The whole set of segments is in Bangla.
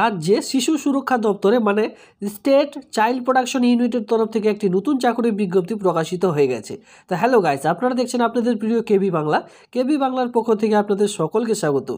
রাজ্যে শিশু সুরক্ষা দপ্তরে মানে স্টেট চাইল্ড প্রোডাকশন ইউনিটের তরফ থেকে একটি নতুন চাকরির বিজ্ঞপ্তি প্রকাশিত হয়ে গেছে তা হ্যালো গাইস আপনারা দেখছেন আপনাদের প্রিয় কেবি বাংলা কেবি বাংলার পক্ষ থেকে আপনাদের সকলকে স্বাগত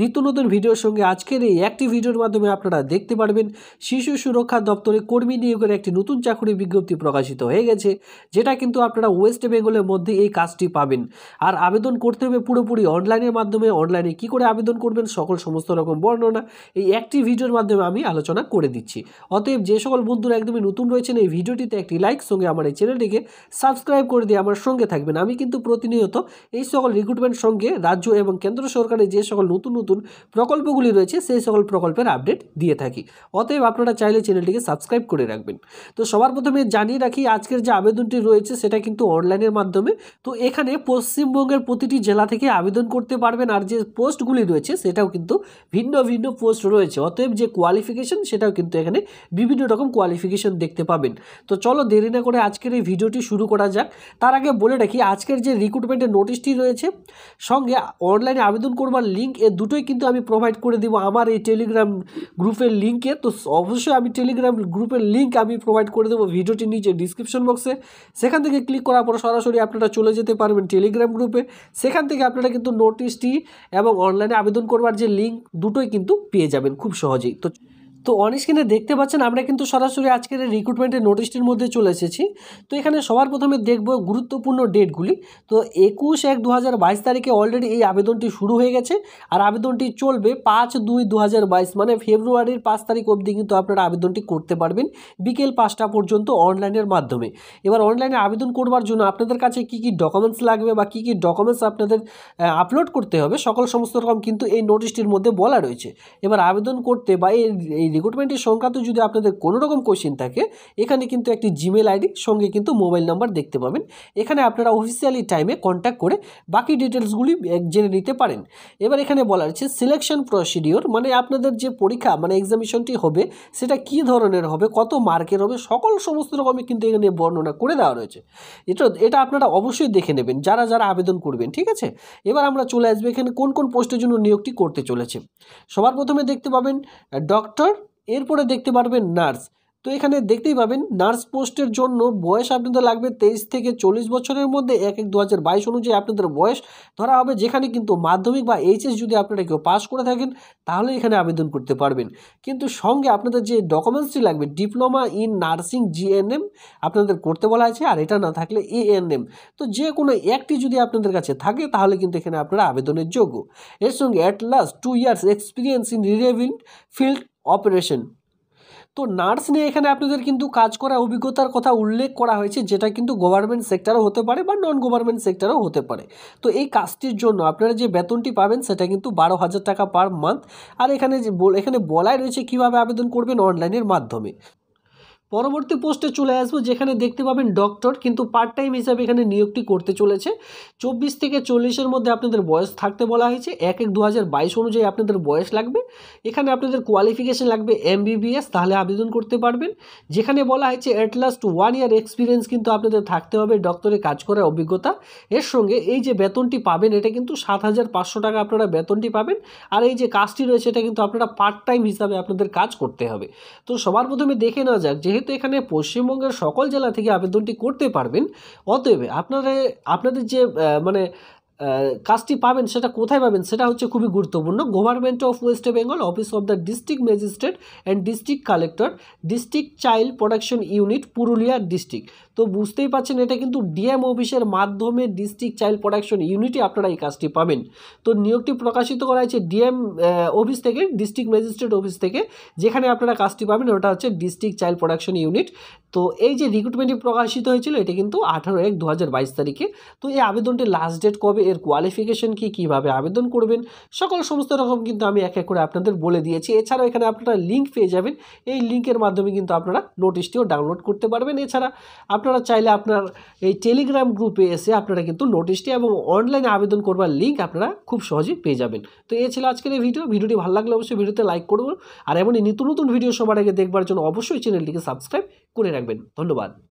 নিত্য নতুন ভিডিওর সঙ্গে আজকের এই একটি ভিডিওর মাধ্যমে আপনারা দেখতে পারবেন শিশু সুরক্ষা দপ্তরে কর্মী নিয়োগের একটি নতুন চাকরির বিজ্ঞপ্তি প্রকাশিত হয়ে গেছে যেটা কিন্তু আপনারা ওয়েস্ট বেঙ্গলের মধ্যে এই কাজটি পাবেন আর আবেদন করতে হবে পুরোপুরি অনলাইনের মাধ্যমে অনলাইনে কি করে আবেদন করবেন সকল সমস্ত রকম বর্ণনা এই একটি ভিডিও ভিডিওর মাধ্যমে আমি আলোচনা করে দিচ্ছি অতএব যে সকল বন্ধুরা একদমই নতুন রয়েছেন এই ভিডিওটিতে একটি লাইক সঙ্গে আমার এই চ্যানেলটিকে সাবস্ক্রাইব করে দিয়ে আমার সঙ্গে থাকবেন আমি কিন্তু প্রতিনিয়ত এই সকল রিক্রুটমেন্ট সঙ্গে রাজ্য এবং কেন্দ্র সরকারের যে সকল নতুন নতুন প্রকল্পগুলি রয়েছে সেই সকল প্রকল্পের আপডেট দিয়ে থাকি অতএব আপনারা চাইলে চ্যানেলটিকে সাবস্ক্রাইব করে রাখবেন তো সবার প্রথমে জানিয়ে রাখি আজকের যে আবেদনটি রয়েছে সেটা কিন্তু অনলাইনের মাধ্যমে তো এখানে পশ্চিমবঙ্গের প্রতিটি জেলা থেকে আবেদন করতে পারবেন আর যে পোস্টগুলি রয়েছে সেটাও কিন্তু ভিন্ন ভিন্ন পোস্ট রয়েছে অতএব অতএব যে কোয়ালিফিকেশন সেটাও কিন্তু এখানে বিভিন্ন রকম কোয়ালিফিকেশন দেখতে পাবেন তো চলো দেরি না করে আজকের এই ভিডিওটি শুরু করা যাক তার আগে বলে রাখি আজকের যে রিক্রুটমেন্টের নোটিশটি রয়েছে সঙ্গে অনলাইনে আবেদন করবার লিঙ্ক এ দুটোই কিন্তু আমি প্রোভাইড করে দিব আমার এই টেলিগ্রাম গ্রুপের লিঙ্কে তো অবশ্যই আমি টেলিগ্রাম গ্রুপের লিঙ্ক আমি প্রোভাইড করে দেবো ভিডিওটি নিচে ডিসক্রিপশন বক্সে সেখান থেকে ক্লিক করার পর সরাসরি আপনারা চলে যেতে পারবেন টেলিগ্রাম গ্রুপে সেখান থেকে আপনারা কিন্তু নোটিশটি এবং অনলাইনে আবেদন করবার যে লিঙ্ক দুটোই কিন্তু পেয়ে যাবেন খুব সহজ टेक्नोलॉजी तो তো অন দেখতে পাচ্ছেন আমরা কিন্তু সরাসরি আজকের রিক্রুটমেন্টের নোটিশটির মধ্যে চলে এসেছি তো এখানে সবার প্রথমে দেখব গুরুত্বপূর্ণ ডেটগুলি তো একুশ এক দু তারিখে অলরেডি এই আবেদনটি শুরু হয়ে গেছে আর আবেদনটি চলবে পাঁচ দুই দু মানে ফেব্রুয়ারির পাঁচ তারিখ অবধি কিন্তু আপনারা আবেদনটি করতে পারবেন বিকেল পাঁচটা পর্যন্ত অনলাইনের মাধ্যমে এবার অনলাইনে আবেদন করবার জন্য আপনাদের কাছে কি কি ডকুমেন্টস লাগবে বা কি কি ডকুমেন্টস আপনাদের আপলোড করতে হবে সকল সমস্ত রকম কিন্তু এই নোটিশটির মধ্যে বলা রয়েছে এবার আবেদন করতে বা এই রিক্রুটমেন্টের সংক্রান্ত যদি আপনাদের কোনো রকম কোয়েশ্চেন থাকে এখানে কিন্তু একটি জিমেল আইডি সঙ্গে কিন্তু মোবাইল নাম্বার দেখতে পাবেন এখানে আপনারা অফিসিয়ালি টাইমে কন্ট্যাক্ট করে বাকি ডিটেলসগুলি জেনে নিতে পারেন এবার এখানে বলা হচ্ছে সিলেকশন প্রসিডিওর মানে আপনাদের যে পরীক্ষা মানে এক্সামিশনটি হবে সেটা কি ধরনের হবে কত মার্কের হবে সকল সমস্ত রকমের কিন্তু এখানে বর্ণনা করে দেওয়া রয়েছে এটা এটা আপনারা অবশ্যই দেখে নেবেন যারা যারা আবেদন করবেন ঠিক আছে এবার আমরা চলে আসবে এখানে কোন কোন পোস্টের জন্য নিয়োগটি করতে চলেছে সবার প্রথমে দেখতে পাবেন ডক্টর এরপরে দেখতে পারবেন নার্স তো এখানে দেখতেই পাবেন নার্স পোস্টের জন্য বয়স আপনাদের লাগবে তেইশ থেকে চল্লিশ বছরের মধ্যে এক এক দু হাজার বাইশ অনুযায়ী আপনাদের বয়স ধরা হবে যেখানে কিন্তু মাধ্যমিক বা এইচএস যদি আপনারা কেউ পাস করে থাকেন তাহলে এখানে আবেদন করতে পারবেন কিন্তু সঙ্গে আপনাদের যে ডকুমেন্টসটি লাগবে ডিপ্লোমা ইন নার্সিং জিএনএম আপনাদের করতে বলা আছে আর এটা না থাকলে এএনএম তো যে কোনো একটি যদি আপনাদের কাছে থাকে তাহলে কিন্তু এখানে আপনারা আবেদনের যোগ্য এর সঙ্গে at last two years experience in relevant field operation তো নার্স নিয়ে এখানে আপনাদের কিন্তু কাজ করা অভিজ্ঞতার কথা উল্লেখ করা হয়েছে যেটা কিন্তু গভর্নমেন্ট সেক্টরও হতে পারে বা নন গভর্নমেন্ট সেক্টরও হতে পারে তো এই কাজটির জন্য আপনারা যে বেতনটি পাবেন সেটা কিন্তু বারো হাজার টাকা পার মান্থ আর এখানে যে এখানে বলাই রয়েছে কিভাবে আবেদন করবেন অনলাইনের মাধ্যমে পরবর্তী পোস্টে চলে আসবো যেখানে দেখতে পাবেন ডক্টর কিন্তু পার্ট টাইম হিসাবে এখানে নিয়োগটি করতে চলেছে চব্বিশ থেকে চল্লিশের মধ্যে আপনাদের বয়স থাকতে বলা হয়েছে এক এক দু অনুযায়ী আপনাদের বয়স লাগবে এখানে আপনাদের কোয়ালিফিকেশান লাগবে এমবিবিএস তাহলে আবেদন করতে পারবেন যেখানে বলা হয়েছে অ্যাটলাস্ট ওয়ান ইয়ার এক্সপিরিয়েন্স কিন্তু আপনাদের থাকতে হবে ডক্টরে কাজ করার অভিজ্ঞতা এর সঙ্গে এই যে বেতনটি পাবেন এটা কিন্তু সাত হাজার পাঁচশো টাকা আপনারা বেতনটি পাবেন আর এই যে কাজটি রয়েছে এটা কিন্তু আপনারা পার্ট টাইম হিসাবে আপনাদের কাজ করতে হবে তো সবার প্রথমে দেখে নেওয়া যাক যে যেহেতু এখানে পশ্চিমবঙ্গের সকল জেলা থেকে আবেদনটি করতে পারবেন অতএব আপনারা আপনাদের যে মানে কাজটি পাবেন সেটা কোথায় পাবেন সেটা হচ্ছে খুবই গুরুত্বপূর্ণ government of West Bengal office of the district magistrate and district collector district child production unit Purulia district তো বুঝতেই পাচ্ছেন এটা কিন্তু ডিএম অফিসের মাধ্যমে ডিস্ট্রিক্ট চাইল্ড প্রোডাকশন ইউনিটে আপনারা এই কাজটি পাবেন তো নিয়োগটি প্রকাশিত করা হয়েছে ডিএম অফিস থেকে ডিস্ট্রিক্ট ম্যাজিস্ট্রেট অফিস থেকে যেখানে আপনারা কাজটি পাবেন ওটা হচ্ছে ডিস্ট্রিক্ট চাইল্ড প্রোডাকশন ইউনিট তো এই যে রিক্রুটমেন্টটি প্রকাশিত হয়েছিল এটা কিন্তু আঠারো এক দু তারিখে তো এই আবেদনটি লাস্ট ডেট কবে এর কোয়ালিফিকেশন কি কিভাবে আবেদন করবেন সকল সমস্ত রকম কিন্তু আমি এক এক করে আপনাদের বলে দিয়েছি এছাড়াও এখানে আপনারা লিঙ্ক পেয়ে যাবেন এই লিঙ্কের মাধ্যমে কিন্তু আপনারা নোটিশটিও ডাউনলোড করতে পারবেন এছাড়া আপনারা চাইলে আপনার এই টেলিগ্রাম গ্রুপে এসে আপনারা কিন্তু নোটিশটি এবং অনলাইনে আবেদন করবার লিঙ্ক আপনারা খুব সহজেই পেয়ে যাবেন তো এ ছিল আজকের এই ভিডিও ভিডিওটি ভালো লাগলে অবশ্যই ভিডিওতে লাইক করবো আর এমনই নিত্য নতুন ভিডিও সবার আগে দেখবার জন্য অবশ্যই চ্যানেলটিকে সাবস্ক্রাইব করে রাখবেন ধন্যবাদ